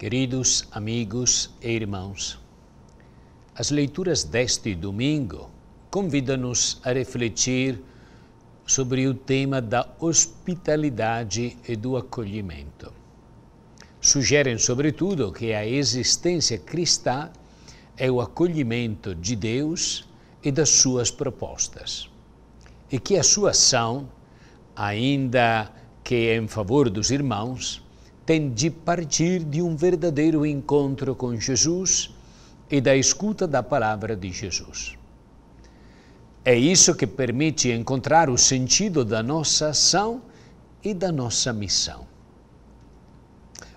Queridos amigos e irmãos, as leituras deste domingo convidam-nos a refletir sobre o tema da hospitalidade e do acolhimento. Sugerem, sobretudo, que a existência cristã é o acolhimento de Deus e das suas propostas, e que a sua ação, ainda que em favor dos irmãos, tem de partir de um verdadeiro encontro com Jesus e da escuta da palavra de Jesus. É isso que permite encontrar o sentido da nossa ação e da nossa missão.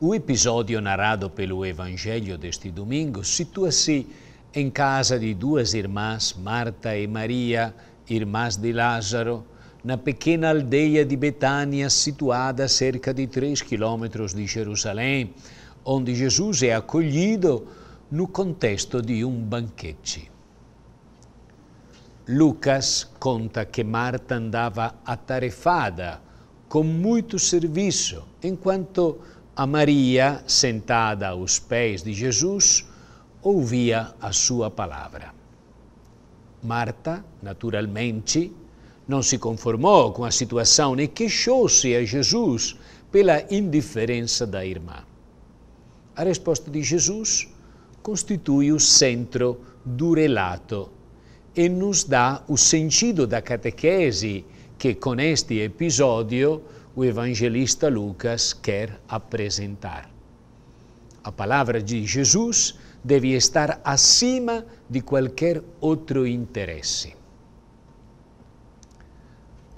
O episódio narrado pelo Evangelho deste domingo situa-se em casa de duas irmãs, Marta e Maria, irmãs de Lázaro, na pequena aldeia de Betânia, situada a cerca de 3 quilômetros de Jerusalém, onde Jesus é acolhido no contexto de um banquete. Lucas conta que Marta andava atarefada, com muito serviço, enquanto a Maria, sentada aos pés de Jesus, ouvia a sua palavra. Marta, naturalmente, não se conformou com a situação e queixou-se a Jesus pela indiferença da irmã. A resposta de Jesus constitui o centro do relato e nos dá o sentido da catequese que, com este episódio, o evangelista Lucas quer apresentar. A palavra de Jesus deve estar acima de qualquer outro interesse.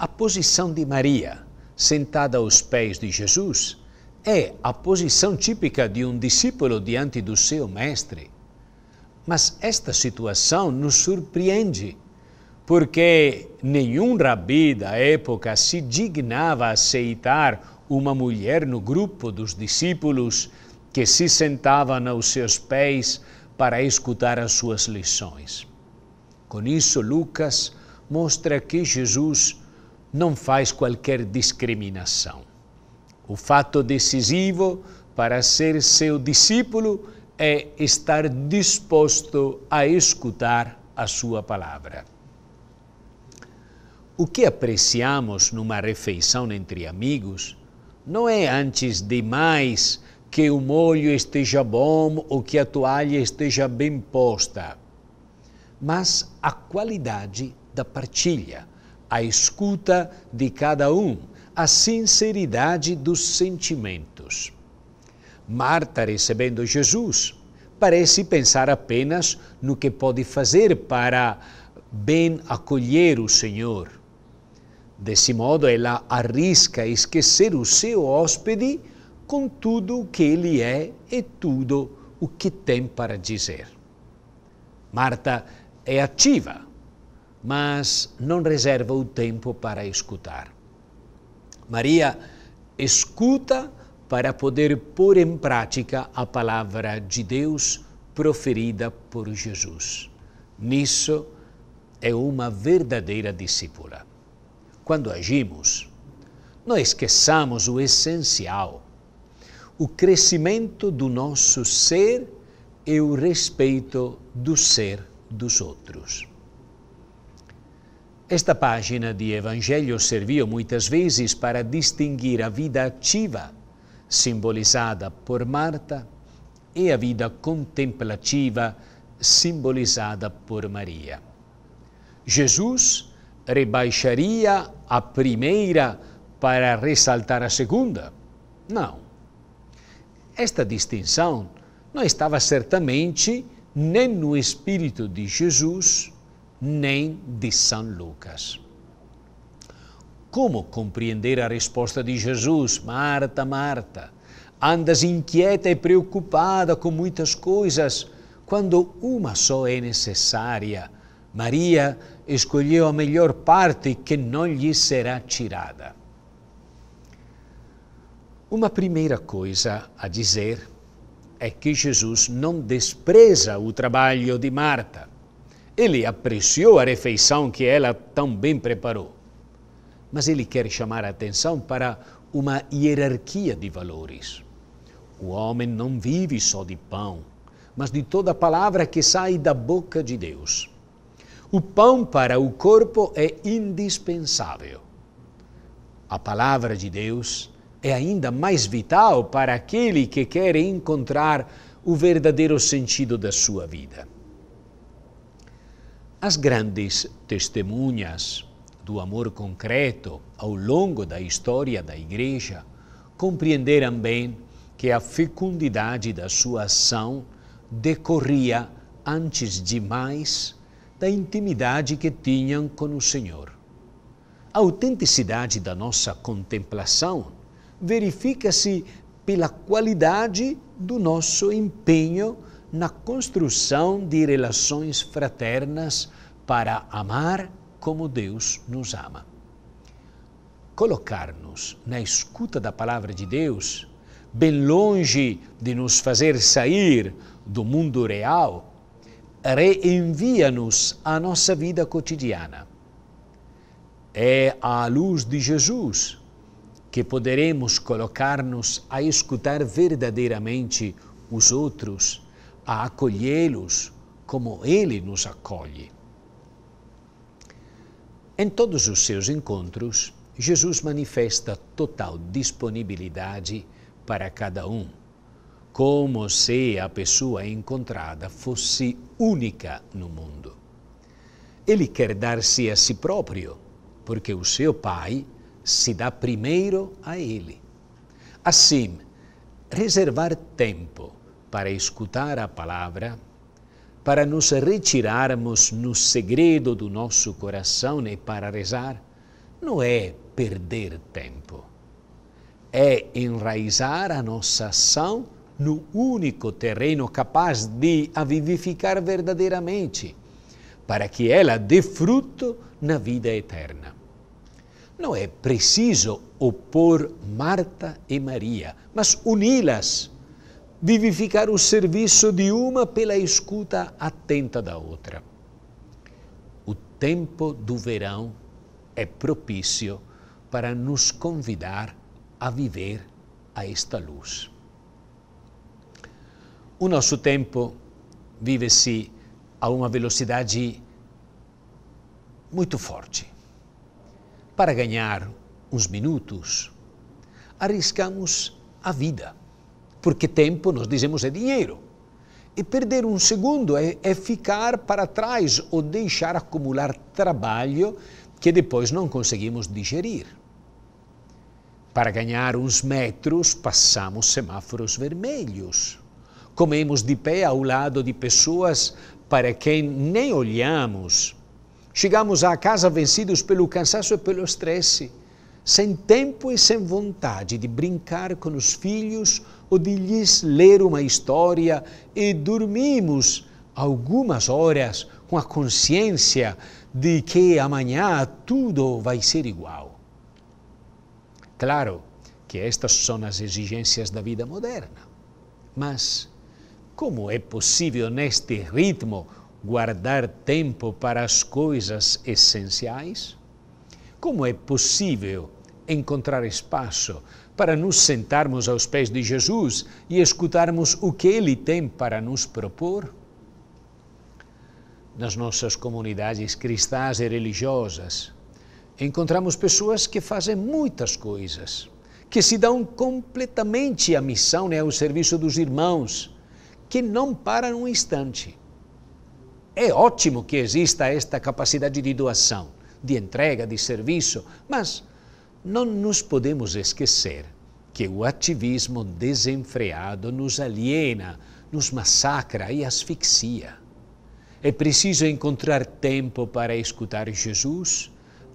A posição de Maria, sentada aos pés de Jesus, é a posição típica de um discípulo diante do seu mestre. Mas esta situação nos surpreende, porque nenhum rabi da época se dignava aceitar uma mulher no grupo dos discípulos que se sentavam aos seus pés para escutar as suas lições. Com isso, Lucas mostra que Jesus não faz qualquer discriminação. O fato decisivo para ser seu discípulo é estar disposto a escutar a sua palavra. O que apreciamos numa refeição entre amigos não é antes de mais que o molho esteja bom ou que a toalha esteja bem posta, mas a qualidade da partilha a escuta de cada um, a sinceridade dos sentimentos. Marta, recebendo Jesus, parece pensar apenas no que pode fazer para bem acolher o Senhor. Desse modo, ela arrisca esquecer o seu hóspede com tudo o que ele é e tudo o que tem para dizer. Marta é ativa mas não reserva o tempo para escutar. Maria escuta para poder pôr em prática a palavra de Deus proferida por Jesus. Nisso é uma verdadeira discípula. Quando agimos, não esqueçamos o essencial, o crescimento do nosso ser e o respeito do ser dos outros. Esta página de Evangelho serviu muitas vezes para distinguir a vida ativa, simbolizada por Marta, e a vida contemplativa, simbolizada por Maria. Jesus rebaixaria a primeira para ressaltar a segunda? Não. Esta distinção não estava certamente nem no espírito de Jesus, nem de São Lucas. Como compreender a resposta de Jesus? Marta, Marta, andas inquieta e preocupada com muitas coisas, quando uma só é necessária. Maria escolheu a melhor parte que não lhe será tirada. Uma primeira coisa a dizer é que Jesus não despreza o trabalho de Marta ele apreciou a refeição que ela tão bem preparou, mas ele quer chamar a atenção para uma hierarquia de valores. O homem não vive só de pão, mas de toda palavra que sai da boca de Deus. O pão para o corpo é indispensável. A palavra de Deus é ainda mais vital para aquele que quer encontrar o verdadeiro sentido da sua vida. As grandes testemunhas do amor concreto ao longo da história da Igreja compreenderam bem que a fecundidade da sua ação decorria, antes de mais, da intimidade que tinham com o Senhor. A autenticidade da nossa contemplação verifica-se pela qualidade do nosso empenho na construção de relações fraternas para amar como Deus nos ama. Colocar-nos na escuta da palavra de Deus, bem longe de nos fazer sair do mundo real, reenvia-nos à nossa vida cotidiana. É à luz de Jesus que poderemos colocar-nos a escutar verdadeiramente os outros a acolhê-los como Ele nos acolhe. Em todos os seus encontros, Jesus manifesta total disponibilidade para cada um, como se a pessoa encontrada fosse única no mundo. Ele quer dar-se a si próprio, porque o seu Pai se dá primeiro a ele. Assim, reservar tempo para escutar a palavra, para nos retirarmos no segredo do nosso coração e né, para rezar, não é perder tempo. É enraizar a nossa ação no único terreno capaz de a vivificar verdadeiramente, para que ela dê fruto na vida eterna. Não é preciso opor Marta e Maria, mas uni-las vivificar o serviço de uma pela escuta atenta da outra. O tempo do verão é propício para nos convidar a viver a esta luz. O nosso tempo vive-se a uma velocidade muito forte. Para ganhar uns minutos, arriscamos a vida porque tempo, nós dizemos, é dinheiro. E perder um segundo é, é ficar para trás ou deixar acumular trabalho que depois não conseguimos digerir. Para ganhar uns metros, passamos semáforos vermelhos. Comemos de pé ao lado de pessoas para quem nem olhamos. Chegamos à casa vencidos pelo cansaço e pelo estresse sem tempo e sem vontade de brincar com os filhos ou de lhes ler uma história e dormimos algumas horas com a consciência de que amanhã tudo vai ser igual. Claro que estas são as exigências da vida moderna, mas como é possível neste ritmo guardar tempo para as coisas essenciais? Como é possível encontrar espaço para nos sentarmos aos pés de Jesus e escutarmos o que Ele tem para nos propor? Nas nossas comunidades cristãs e religiosas, encontramos pessoas que fazem muitas coisas, que se dão completamente à missão e né, ao serviço dos irmãos, que não param um instante. É ótimo que exista esta capacidade de doação, de entrega, de serviço, mas não nos podemos esquecer que o ativismo desenfreado nos aliena, nos massacra e asfixia. É preciso encontrar tempo para escutar Jesus,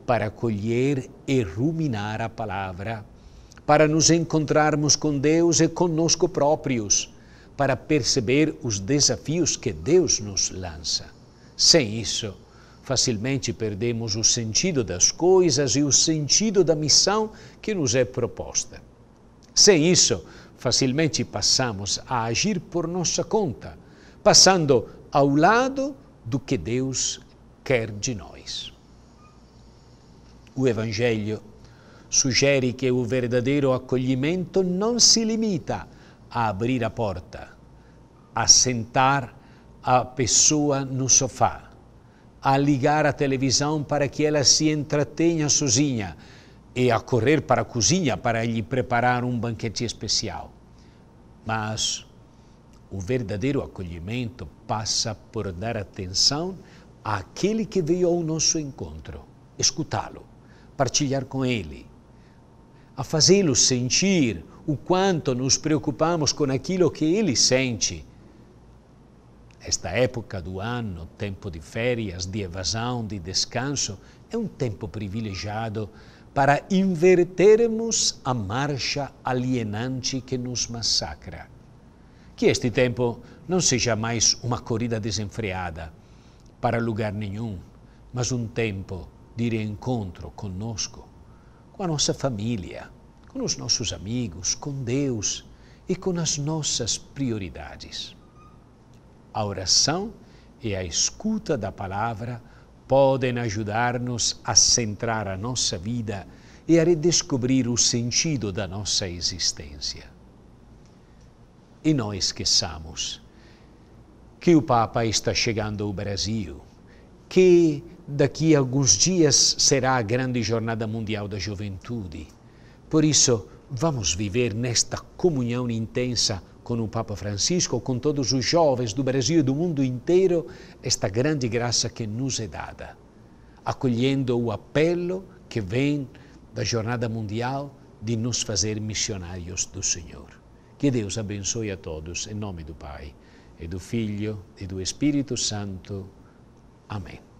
para colher e ruminar a palavra, para nos encontrarmos com Deus e conosco próprios, para perceber os desafios que Deus nos lança. Sem isso, Facilmente perdemos o sentido das coisas e o sentido da missão que nos é proposta. Sem isso, facilmente passamos a agir por nossa conta, passando ao lado do que Deus quer de nós. O Evangelho sugere que o verdadeiro acolhimento não se limita a abrir a porta, a sentar a pessoa no sofá a ligar a televisão para que ela se entretenha sozinha e a correr para a cozinha para lhe preparar um banquete especial. Mas o verdadeiro acolhimento passa por dar atenção àquele que veio ao nosso encontro, escutá-lo, partilhar com ele, a fazê-lo sentir o quanto nos preocupamos com aquilo que ele sente esta época do ano, tempo de férias, de evasão, de descanso, é um tempo privilegiado para invertermos a marcha alienante que nos massacra. Que este tempo não seja mais uma corrida desenfreada para lugar nenhum, mas um tempo de reencontro conosco, com a nossa família, com os nossos amigos, com Deus e com as nossas prioridades. A oração e a escuta da palavra podem ajudar-nos a centrar a nossa vida e a redescobrir o sentido da nossa existência. E não esqueçamos que o Papa está chegando ao Brasil, que daqui a alguns dias será a grande Jornada Mundial da Juventude. Por isso, vamos viver nesta comunhão intensa com o Papa Francisco, com todos os jovens do Brasil e do mundo inteiro, esta grande graça que nos é dada, acolhendo o apelo que vem da Jornada Mundial de nos fazer missionários do Senhor. Que Deus abençoe a todos, em nome do Pai, e do Filho e do Espírito Santo. Amém.